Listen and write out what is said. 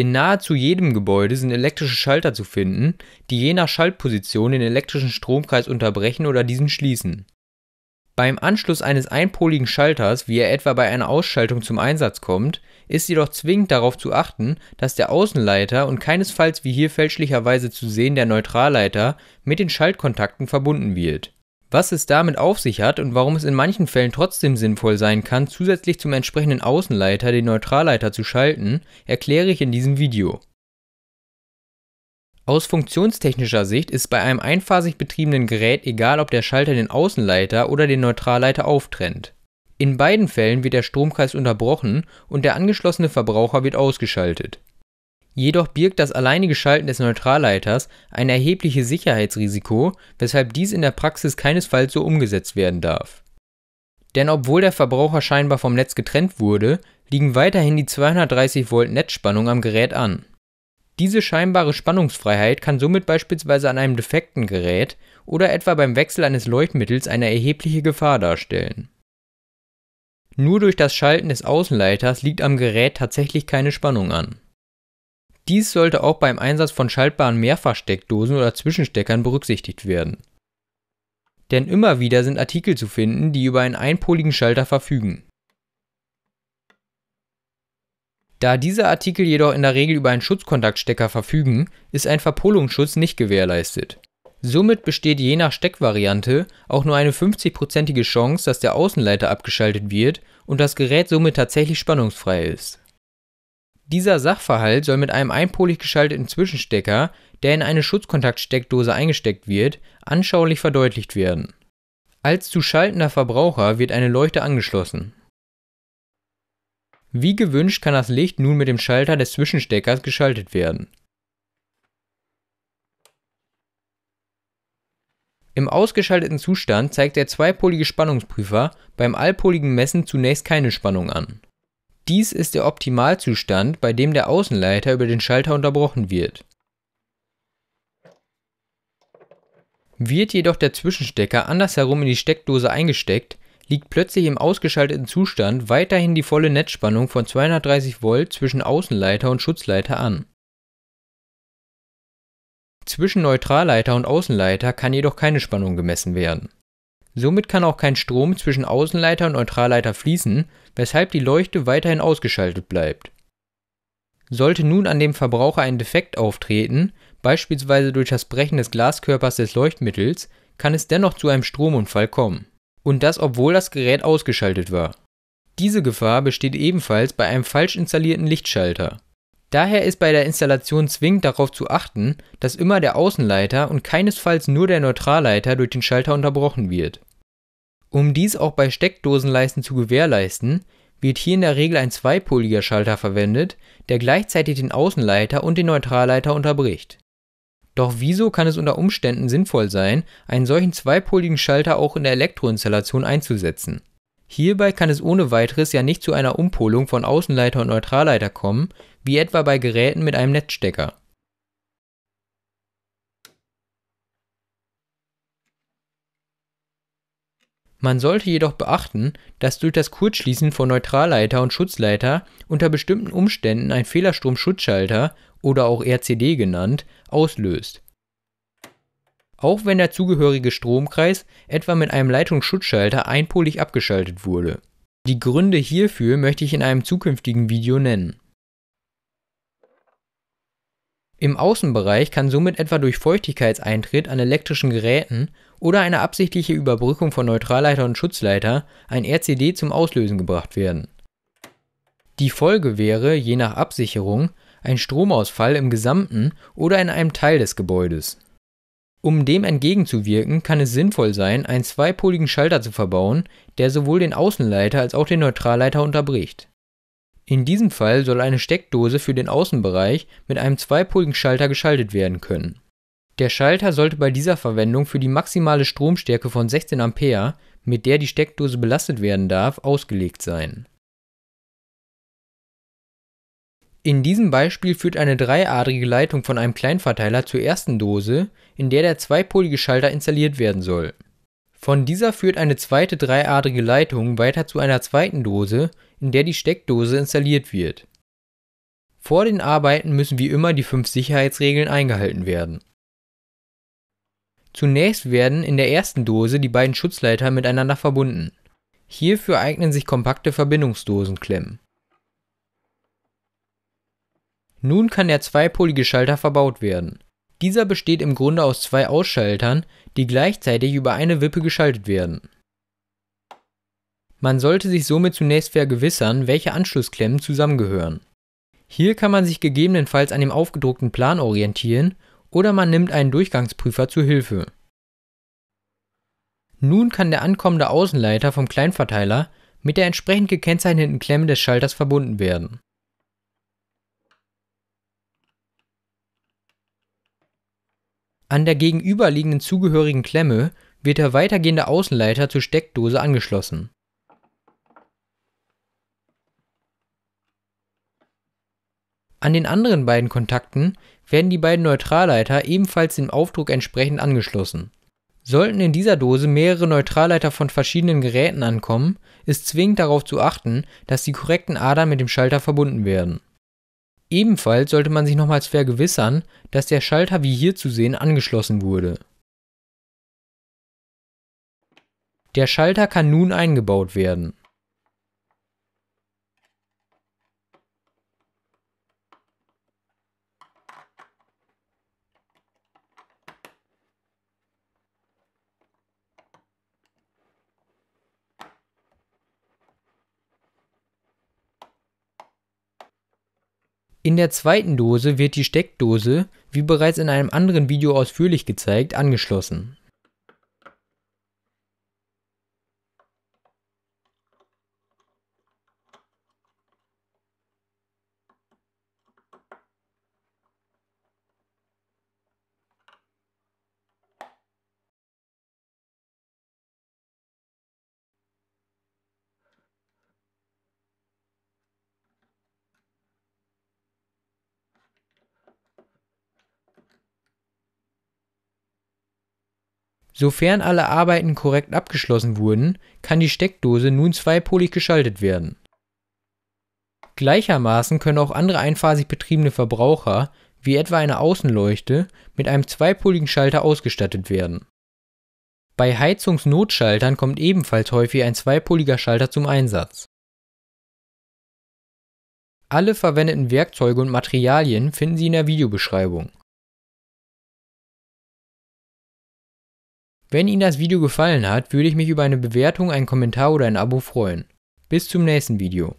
In nahezu jedem Gebäude sind elektrische Schalter zu finden, die je nach Schaltposition den elektrischen Stromkreis unterbrechen oder diesen schließen. Beim Anschluss eines einpoligen Schalters, wie er etwa bei einer Ausschaltung zum Einsatz kommt, ist jedoch zwingend darauf zu achten, dass der Außenleiter und keinesfalls wie hier fälschlicherweise zu sehen der Neutralleiter mit den Schaltkontakten verbunden wird was es damit auf sich hat und warum es in manchen Fällen trotzdem sinnvoll sein kann, zusätzlich zum entsprechenden Außenleiter den Neutralleiter zu schalten, erkläre ich in diesem Video. Aus funktionstechnischer Sicht ist bei einem einphasig betriebenen Gerät egal, ob der Schalter den Außenleiter oder den Neutralleiter auftrennt. In beiden Fällen wird der Stromkreis unterbrochen und der angeschlossene Verbraucher wird ausgeschaltet. Jedoch birgt das alleinige Schalten des Neutralleiters ein erhebliches Sicherheitsrisiko, weshalb dies in der Praxis keinesfalls so umgesetzt werden darf. Denn obwohl der Verbraucher scheinbar vom Netz getrennt wurde, liegen weiterhin die 230 Volt Netzspannung am Gerät an. Diese scheinbare Spannungsfreiheit kann somit beispielsweise an einem defekten Gerät oder etwa beim Wechsel eines Leuchtmittels eine erhebliche Gefahr darstellen. Nur durch das Schalten des Außenleiters liegt am Gerät tatsächlich keine Spannung an dies sollte auch beim Einsatz von schaltbaren Mehrfachsteckdosen oder Zwischensteckern berücksichtigt werden. Denn immer wieder sind Artikel zu finden, die über einen einpoligen Schalter verfügen. Da diese Artikel jedoch in der Regel über einen Schutzkontaktstecker verfügen, ist ein Verpolungsschutz nicht gewährleistet. Somit besteht je nach Steckvariante auch nur eine 50 Chance, dass der Außenleiter abgeschaltet wird und das Gerät somit tatsächlich spannungsfrei ist dieser Sachverhalt soll mit einem einpolig geschalteten Zwischenstecker, der in eine Schutzkontaktsteckdose eingesteckt wird, anschaulich verdeutlicht werden. Als zu schaltender Verbraucher wird eine Leuchte angeschlossen. Wie gewünscht kann das Licht nun mit dem Schalter des Zwischensteckers geschaltet werden. Im ausgeschalteten Zustand zeigt der zweipolige Spannungsprüfer beim allpoligen Messen zunächst keine Spannung an dies ist der Optimalzustand, bei dem der Außenleiter über den Schalter unterbrochen wird. Wird jedoch der Zwischenstecker andersherum in die Steckdose eingesteckt, liegt plötzlich im ausgeschalteten Zustand weiterhin die volle Netzspannung von 230 Volt zwischen Außenleiter und Schutzleiter an. Zwischen Neutralleiter und Außenleiter kann jedoch keine Spannung gemessen werden Somit kann auch kein Strom zwischen Außenleiter und Neutralleiter fließen, weshalb die Leuchte weiterhin ausgeschaltet bleibt. Sollte nun an dem Verbraucher ein Defekt auftreten, beispielsweise durch das Brechen des Glaskörpers des Leuchtmittels, kann es dennoch zu einem Stromunfall kommen. Und das obwohl das Gerät ausgeschaltet war. Diese Gefahr besteht ebenfalls bei einem falsch installierten Lichtschalter Daher ist bei der Installation zwingend darauf zu achten, dass immer der Außenleiter und keinesfalls nur der Neutralleiter durch den Schalter unterbrochen wird. Um dies auch bei Steckdosenleisten zu gewährleisten, wird hier in der Regel ein zweipoliger Schalter verwendet, der gleichzeitig den Außenleiter und den Neutralleiter unterbricht. Doch wieso kann es unter Umständen sinnvoll sein, einen solchen zweipoligen Schalter auch in der Elektroinstallation einzusetzen? Hierbei kann es ohne weiteres ja nicht zu einer Umpolung von Außenleiter und Neutralleiter kommen, wie etwa bei Geräten mit einem Netzstecker. Man sollte jedoch beachten, dass durch das Kurzschließen von Neutralleiter und Schutzleiter unter bestimmten Umständen ein Fehlerstrom-Schutzschalter oder auch RCD genannt auslöst. Auch wenn der zugehörige Stromkreis etwa mit einem Leitungsschutzschalter einpolig abgeschaltet wurde. Die Gründe hierfür möchte ich in einem zukünftigen Video nennen. Im Außenbereich kann somit etwa durch Feuchtigkeitseintritt an elektrischen Geräten oder eine absichtliche Überbrückung von Neutralleiter und Schutzleiter ein RCD zum Auslösen gebracht werden. Die Folge wäre, je nach Absicherung, ein Stromausfall im gesamten oder in einem Teil des Gebäudes. Um dem entgegenzuwirken, kann es sinnvoll sein, einen zweipoligen Schalter zu verbauen, der sowohl den Außenleiter als auch den Neutralleiter unterbricht in diesem Fall soll eine Steckdose für den Außenbereich mit einem zweipoligen Schalter geschaltet werden können. Der Schalter sollte bei dieser Verwendung für die maximale Stromstärke von 16 Ampere, mit der die Steckdose belastet werden darf, ausgelegt sein. In diesem Beispiel führt eine dreiadrige Leitung von einem Kleinverteiler zur ersten Dose, in der der zweipolige Schalter installiert werden soll von dieser führt eine zweite dreiadrige Leitung weiter zu einer zweiten Dose, in der die Steckdose installiert wird. Vor den Arbeiten müssen wie immer die fünf Sicherheitsregeln eingehalten werden. Zunächst werden in der ersten Dose die beiden Schutzleiter miteinander verbunden. Hierfür eignen sich kompakte Verbindungsdosenklemmen. Nun kann der zweipolige Schalter verbaut werden dieser besteht im Grunde aus zwei Ausschaltern, die gleichzeitig über eine Wippe geschaltet werden. Man sollte sich somit zunächst vergewissern, welche Anschlussklemmen zusammengehören. Hier kann man sich gegebenenfalls an dem aufgedruckten Plan orientieren oder man nimmt einen Durchgangsprüfer zu Hilfe. Nun kann der ankommende Außenleiter vom Kleinverteiler mit der entsprechend gekennzeichneten Klemme des Schalters verbunden werden An der gegenüberliegenden zugehörigen Klemme wird der weitergehende Außenleiter zur Steckdose angeschlossen An den anderen beiden Kontakten werden die beiden Neutralleiter ebenfalls dem Aufdruck entsprechend angeschlossen. Sollten in dieser Dose mehrere Neutralleiter von verschiedenen Geräten ankommen, ist zwingend darauf zu achten, dass die korrekten Adern mit dem Schalter verbunden werden Ebenfalls sollte man sich nochmals vergewissern, dass der Schalter wie hier zu sehen angeschlossen wurde. Der Schalter kann nun eingebaut werden In der zweiten Dose wird die Steckdose, wie bereits in einem anderen Video ausführlich gezeigt, angeschlossen Sofern alle Arbeiten korrekt abgeschlossen wurden, kann die Steckdose nun zweipolig geschaltet werden. Gleichermaßen können auch andere einphasig betriebene Verbraucher, wie etwa eine Außenleuchte, mit einem zweipoligen Schalter ausgestattet werden. Bei Heizungsnotschaltern kommt ebenfalls häufig ein zweipoliger Schalter zum Einsatz. Alle verwendeten Werkzeuge und Materialien finden Sie in der Videobeschreibung Wenn Ihnen das Video gefallen hat, würde ich mich über eine Bewertung, einen Kommentar oder ein Abo freuen. Bis zum nächsten Video.